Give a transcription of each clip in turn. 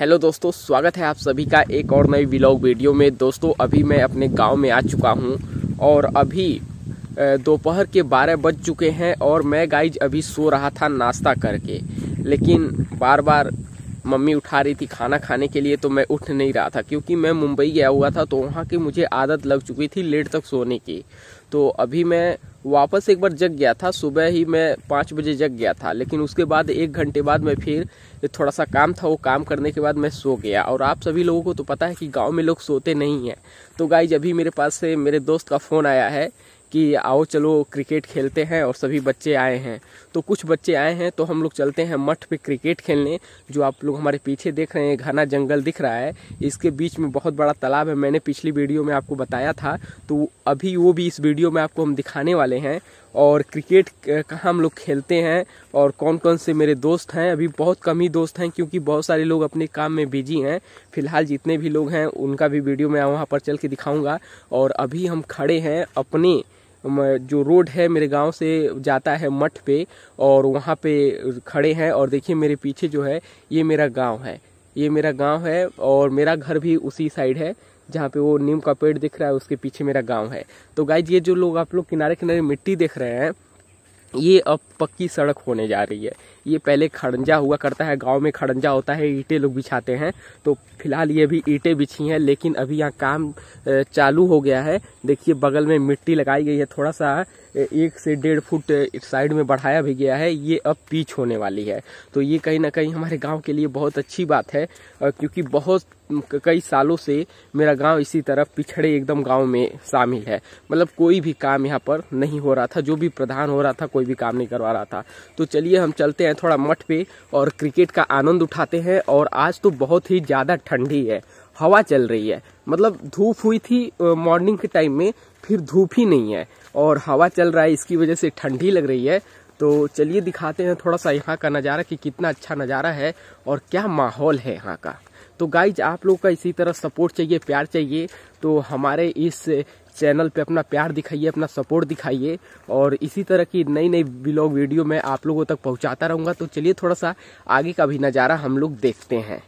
hello दोस्तों स्वागत है आप सभी का एक और नई व्लॉग वीडियो में दोस्तों अभी मैं अपने गांव में आ चुका हूं और अभी दोपहर के 12 बज चुके हैं और मैं गाइज अभी सो रहा था नाश्ता करके लेकिन बार बार मम्मी उठा रही थी खाना खाने के लिए तो मैं उठ नहीं रहा था क्योंकि मैं मुंबई गया हुआ था तो वहाँ की मुझे आदत लग चुकी थी लेट तक सोने की तो अभी मैं वापस एक बार जग गया था सुबह ही मैं पाँच बजे जग गया था लेकिन उसके बाद एक घंटे बाद मैं फिर थोड़ा सा काम था वो काम करने के बाद मैं सो गया और आप सभी लोगों को तो पता है कि गाँव में लोग सोते नहीं हैं तो गाई जब भी मेरे पास से मेरे दोस्त का फ़ोन आया है कि आओ चलो क्रिकेट खेलते हैं और सभी बच्चे आए हैं तो कुछ बच्चे आए हैं तो हम लोग चलते हैं मठ पे क्रिकेट खेलने जो आप लोग हमारे पीछे देख रहे हैं घना जंगल दिख रहा है इसके बीच में बहुत बड़ा तालाब है मैंने पिछली वीडियो में आपको बताया था तो अभी वो भी इस वीडियो में आपको हम दिखाने वाले हैं और क्रिकेट कहाँ हम लोग खेलते हैं और कौन कौन से मेरे दोस्त हैं अभी बहुत कम ही दोस्त हैं क्योंकि बहुत सारे लोग अपने काम में बिजी हैं फिलहाल जितने भी लोग हैं उनका भी वीडियो मैं वहाँ पर चल के दिखाऊँगा और अभी हम खड़े हैं अपने जो रोड है मेरे गांव से जाता है मठ पे और वहाँ पे खड़े हैं और देखिए मेरे पीछे जो है ये मेरा गांव है ये मेरा गांव है और मेरा घर भी उसी साइड है जहाँ पे वो नीम का पेड़ दिख रहा है उसके पीछे मेरा गाँव है तो गाइज ये जो लोग आप लोग किनारे किनारे मिट्टी देख रहे हैं ये अब पक्की सड़क होने जा रही है ये पहले खड़ंजा हुआ करता है गांव में खड़ंजा होता है ईटे लोग बिछाते हैं तो फिलहाल ये भी ईंटे बिछी हैं लेकिन अभी यहाँ काम चालू हो गया है देखिए बगल में मिट्टी लगाई गई है थोड़ा सा एक से डेढ़ फुट साइड में बढ़ाया भी गया है ये अब पीच होने वाली है तो ये कहीं ना कहीं हमारे गाँव के लिए बहुत अच्छी बात है क्योंकि बहुत कई सालों से मेरा गांव इसी तरफ पिछड़े एकदम गांव में शामिल है मतलब कोई भी काम यहाँ पर नहीं हो रहा था जो भी प्रधान हो रहा था कोई भी काम नहीं करवा रहा था तो चलिए हम चलते हैं थोड़ा मठ पे और क्रिकेट का आनंद उठाते हैं और आज तो बहुत ही ज़्यादा ठंडी है हवा चल रही है मतलब धूप हुई थी मॉर्निंग के टाइम में फिर धूप ही नहीं है और हवा चल रहा है इसकी वजह से ठंडी लग रही है तो चलिए दिखाते हैं थोड़ा सा यहाँ का नज़ारा कि कितना अच्छा नज़ारा है और क्या माहौल है यहाँ का तो गाइज आप लोग का इसी तरह सपोर्ट चाहिए प्यार चाहिए तो हमारे इस चैनल पे अपना प्यार दिखाइए अपना सपोर्ट दिखाइए और इसी तरह की नई नई ब्लॉग वीडियो मैं आप लोगों तक पहुंचाता रहूंगा तो चलिए थोड़ा सा आगे का भी नज़ारा हम लोग देखते हैं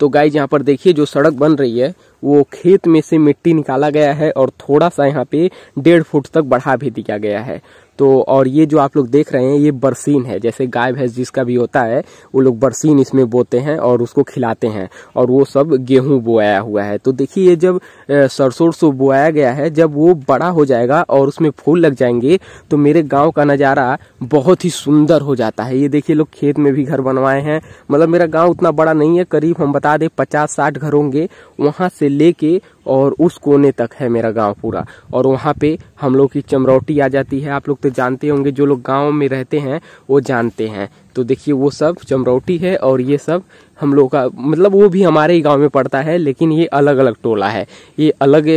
तो गाइज यहाँ पर देखिए जो सड़क बन रही है वो खेत में से मिट्टी निकाला गया है और थोड़ा सा यहाँ पे डेढ़ फुट तक बढ़ा भी दिया गया है तो और ये जो आप लोग देख रहे हैं ये बरसीन है जैसे गाय भैंस जिसका भी होता है वो लोग बरसीन इसमें बोते हैं और उसको खिलाते हैं और वो सब गेहूँ बोया हुआ है तो देखिए ये जब सरसों से बोया गया है जब वो बड़ा हो जाएगा और उसमें फूल लग जाएंगे तो मेरे गाँव का नज़ारा बहुत ही सुंदर हो जाता है ये देखिए लोग खेत में भी घर बनवाए हैं मतलब मेरा गाँव उतना बड़ा नहीं है करीब हम बता दें पचास साठ घर होंगे वहाँ से लेके और उस कोने तक है मेरा गांव पूरा और वहाँ पे हम लोग की चमरौटी आ जाती है आप लोग तो जानते होंगे जो लोग गांव में रहते हैं वो जानते हैं तो देखिए वो सब चमरौटी है और ये सब हम लोग का मतलब वो भी हमारे ही गाँव में पड़ता है लेकिन ये अलग अलग टोला है ये अलग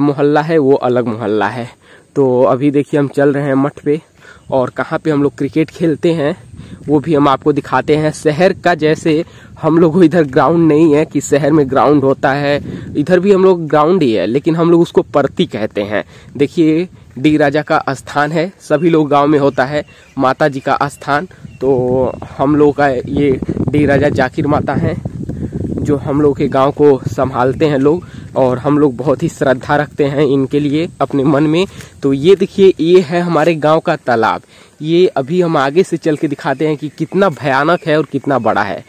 मोहल्ला है वो अलग मोहल्ला है तो अभी देखिए हम चल रहे हैं मठ पे और कहाँ पे हम लोग क्रिकेट खेलते हैं वो भी हम आपको दिखाते हैं शहर का जैसे हम लोग इधर ग्राउंड नहीं है कि शहर में ग्राउंड होता है इधर भी हम लोग ग्राउंड ही है लेकिन हम लोग उसको परती कहते हैं देखिए डी राजा का स्थान है सभी लोग गांव में होता है माता जी का स्थान तो हम लोग का ये डी राजा जाकिर माता हैं जो हम लोग के गांव को संभालते हैं लोग और हम लोग बहुत ही श्रद्धा रखते हैं इनके लिए अपने मन में तो ये देखिए ये है हमारे गांव का तालाब ये अभी हम आगे से चल के दिखाते हैं कि कितना भयानक है और कितना बड़ा है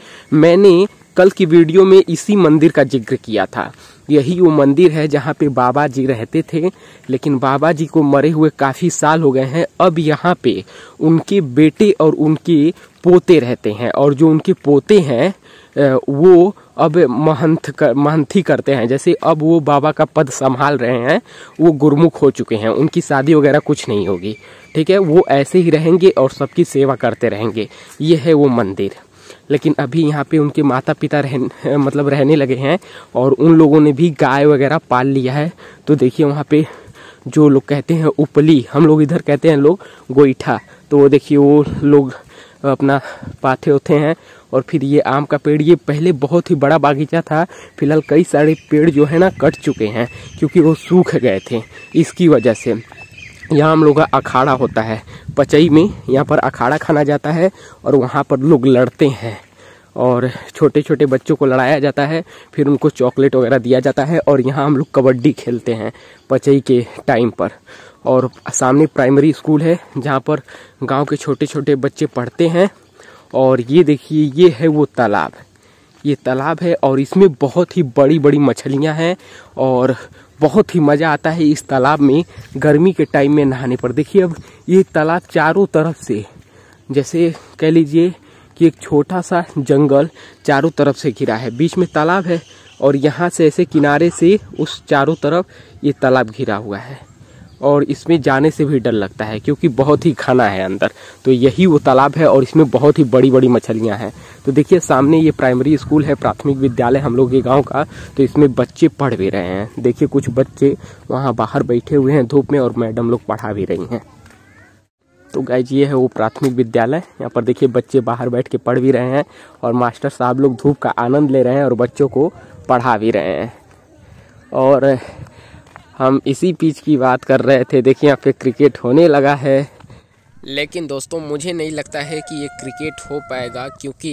मैंने कल की वीडियो में इसी मंदिर का जिक्र किया था यही वो मंदिर है जहाँ पे बाबा जी रहते थे लेकिन बाबा जी को मरे हुए काफ़ी साल हो गए हैं अब यहाँ पे उनके बेटे और उनके पोते रहते हैं और जो उनके पोते हैं वो अब महंत कर, महंथी करते हैं जैसे अब वो बाबा का पद संभाल रहे हैं वो गुरमुख हो चुके हैं उनकी शादी वगैरह कुछ नहीं होगी ठीक है वो ऐसे ही रहेंगे और सबकी सेवा करते रहेंगे ये है वो मंदिर लेकिन अभी यहाँ पे उनके माता पिता रह मतलब रहने लगे हैं और उन लोगों ने भी गाय वगैरह पाल लिया है तो देखिए वहाँ पे जो लोग कहते हैं उपली हम लोग इधर कहते हैं लोग गोईठा तो देखिए वो लोग अपना पाथे उथे हैं और फिर ये आम का पेड़ ये पहले बहुत ही बड़ा बागीचा था फिलहाल कई सारे पेड़ जो है ना कट चुके हैं क्योंकि वो सूख गए थे इसकी वजह से यहाँ हम लोग का अखाड़ा होता है पचई में यहाँ पर अखाड़ा खाना जाता है और वहाँ पर लोग लड़ते हैं और छोटे छोटे बच्चों को लड़ाया जाता है फिर उनको चॉकलेट वगैरह दिया जाता है और यहाँ हम लोग कबड्डी खेलते हैं पचई के टाइम पर और सामने प्राइमरी स्कूल है जहाँ पर गांव के छोटे छोटे बच्चे पढ़ते हैं और ये देखिए ये है वो तालाब ये तालाब है और इसमें बहुत ही बड़ी बड़ी मछलियाँ हैं और बहुत ही मज़ा आता है इस तालाब में गर्मी के टाइम में नहाने पर देखिए अब ये तालाब चारों तरफ से जैसे कह लीजिए कि एक छोटा सा जंगल चारों तरफ से घिरा है बीच में तालाब है और यहाँ से ऐसे किनारे से उस चारों तरफ ये तालाब घिरा हुआ है और इसमें जाने से भी डर लगता है क्योंकि बहुत ही घना है अंदर तो यही वो तालाब है और इसमें बहुत ही बड़ी बड़ी मछलियाँ हैं तो देखिए सामने ये प्राइमरी स्कूल है प्राथमिक विद्यालय हम लोग के गाँव का तो इसमें बच्चे पढ़ भी रहे हैं देखिए कुछ बच्चे वहाँ बाहर बैठे हुए हैं धूप में और मैडम लोग पढ़ा भी रही हैं तो गाइज ये है वो प्राथमिक विद्यालय यहाँ पर देखिए बच्चे बाहर बैठ के पढ़ भी रहे हैं और मास्टर साहब लोग धूप का आनंद ले रहे हैं और बच्चों को पढ़ा भी रहे हैं और हम इसी पिच की बात कर रहे थे देखिए यहाँ पे क्रिकेट होने लगा है लेकिन दोस्तों मुझे नहीं लगता है कि ये क्रिकेट हो पाएगा क्योंकि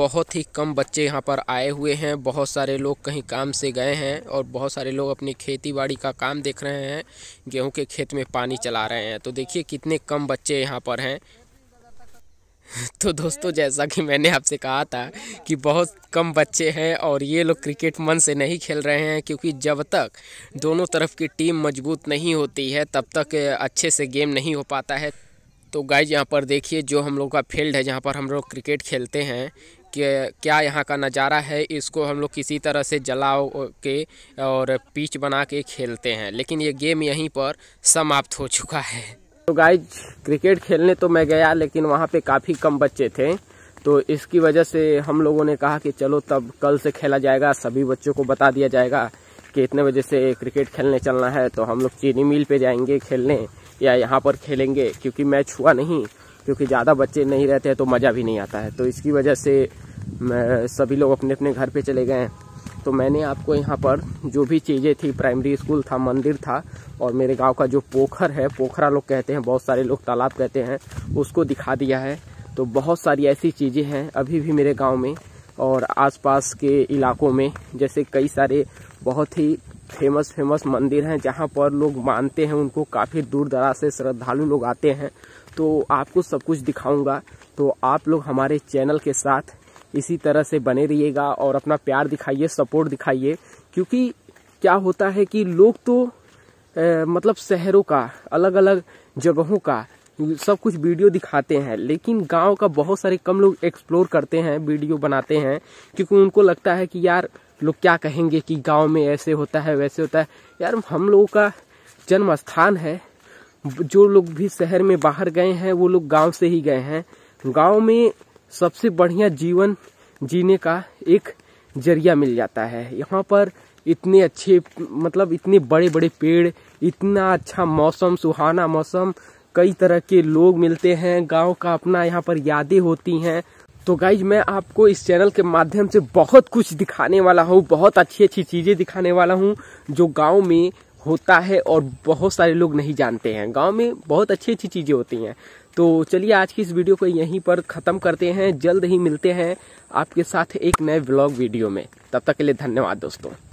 बहुत ही कम बच्चे यहाँ पर आए हुए हैं बहुत सारे लोग कहीं काम से गए हैं और बहुत सारे लोग अपनी खेती बाड़ी का काम देख रहे हैं गेहूं के खेत में पानी चला रहे हैं तो देखिए कितने कम बच्चे यहाँ पर हैं तो दोस्तों जैसा कि मैंने आपसे कहा था कि बहुत कम बच्चे हैं और ये लोग क्रिकेट मन से नहीं खेल रहे हैं क्योंकि जब तक दोनों तरफ की टीम मजबूत नहीं होती है तब तक अच्छे से गेम नहीं हो पाता है तो गाय यहाँ पर देखिए जो हम लोग का फील्ड है जहाँ पर हम लोग क्रिकेट खेलते हैं कि क्या यहाँ का नज़ारा है इसको हम लोग किसी तरह से जला के और पीच बना के खेलते हैं लेकिन ये गेम यहीं पर समाप्त हो चुका है तो गाइज क्रिकेट खेलने तो मैं गया लेकिन वहाँ पे काफ़ी कम बच्चे थे तो इसकी वजह से हम लोगों ने कहा कि चलो तब कल से खेला जाएगा सभी बच्चों को बता दिया जाएगा कि इतने बजे से क्रिकेट खेलने चलना है तो हम लोग चीनी मिल पे जाएंगे खेलने या यहाँ पर खेलेंगे क्योंकि मैच हुआ नहीं क्योंकि ज़्यादा बच्चे नहीं रहते हैं तो मज़ा भी नहीं आता है तो इसकी वजह से सभी लोग अपने अपने घर पे चले गए तो मैंने आपको यहाँ पर जो भी चीज़ें थी प्राइमरी स्कूल था मंदिर था और मेरे गांव का जो पोखर है पोखरा लोग कहते हैं बहुत सारे लोग तालाब कहते हैं उसको दिखा दिया है तो बहुत सारी ऐसी चीज़ें हैं अभी भी मेरे गाँव में और आसपास के इलाकों में जैसे कई सारे बहुत ही फेमस फेमस मंदिर हैं जहाँ पर लोग मानते हैं उनको काफ़ी दूर दराज से श्रद्धालु लोग आते हैं तो आपको सब कुछ दिखाऊंगा तो आप लोग हमारे चैनल के साथ इसी तरह से बने रहिएगा और अपना प्यार दिखाइए सपोर्ट दिखाइए क्योंकि क्या होता है कि लोग तो ए, मतलब शहरों का अलग अलग जगहों का सब कुछ वीडियो दिखाते हैं लेकिन गांव का बहुत सारे कम लोग एक्सप्लोर करते हैं वीडियो बनाते हैं क्योंकि उनको लगता है कि यार लोग क्या कहेंगे कि गांव में ऐसे होता है वैसे होता है यार हम लोगों का जन्म स्थान है जो लोग भी शहर में बाहर गए हैं वो लोग गांव से ही गए हैं गांव में सबसे बढ़िया जीवन जीने का एक जरिया मिल जाता है यहाँ पर इतने अच्छे मतलब इतने बड़े बड़े पेड़ इतना अच्छा मौसम सुहाना मौसम कई तरह के लोग मिलते हैं गांव का अपना यहाँ पर यादें होती हैं तो गाइज मैं आपको इस चैनल के माध्यम से बहुत कुछ दिखाने वाला हूँ बहुत अच्छी अच्छी चीज़ें दिखाने वाला हूँ जो गांव में होता है और बहुत सारे लोग नहीं जानते हैं गांव में बहुत अच्छी अच्छी चीज़ें होती हैं तो चलिए आज की इस वीडियो को यहीं पर ख़त्म करते हैं जल्द ही मिलते हैं आपके साथ एक नए ब्लॉग वीडियो में तब तक के लिए धन्यवाद दोस्तों